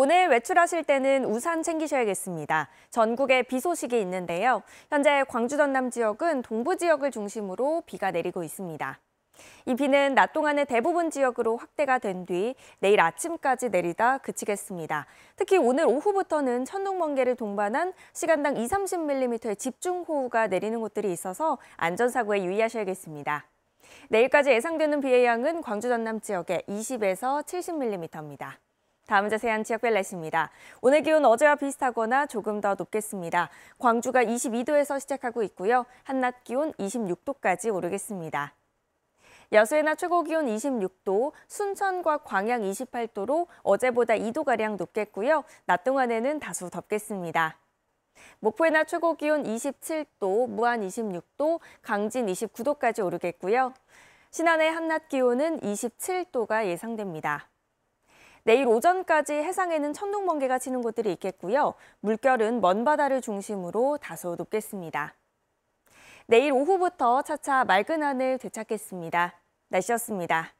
오늘 외출하실 때는 우산 챙기셔야겠습니다. 전국에 비 소식이 있는데요. 현재 광주 전남 지역은 동부 지역을 중심으로 비가 내리고 있습니다. 이 비는 낮동안에 대부분 지역으로 확대가 된 뒤 내일 아침까지 내리다 그치겠습니다. 특히 오늘 오후부터는 천둥 번개를 동반한 시간당 2, 30mm의 집중호우가 내리는 곳들이 있어서 안전사고에 유의하셔야겠습니다. 내일까지 예상되는 비의 양은 광주 전남 지역에 20에서 70mm입니다. 다음 자세한 지역별 날씨입니다. 오늘 기온 어제와 비슷하거나 조금 더 높겠습니다. 광주가 22도에서 시작하고 있고요. 한낮 기온 26도까지 오르겠습니다. 여수의 낮 최고 기온 26도, 순천과 광양 28도로 어제보다 2도가량 높겠고요. 낮 동안에는 다소 덥겠습니다. 목포의 낮 최고 기온 27도, 무안 26도, 강진 29도까지 오르겠고요. 신안의 한낮 기온은 27도가 예상됩니다. 내일 오전까지 해상에는 천둥 번개가 치는 곳들이 있겠고요. 물결은 먼 바다를 중심으로 다소 높겠습니다. 내일 오후부터 차차 맑은 하늘 되찾겠습니다. 날씨였습니다.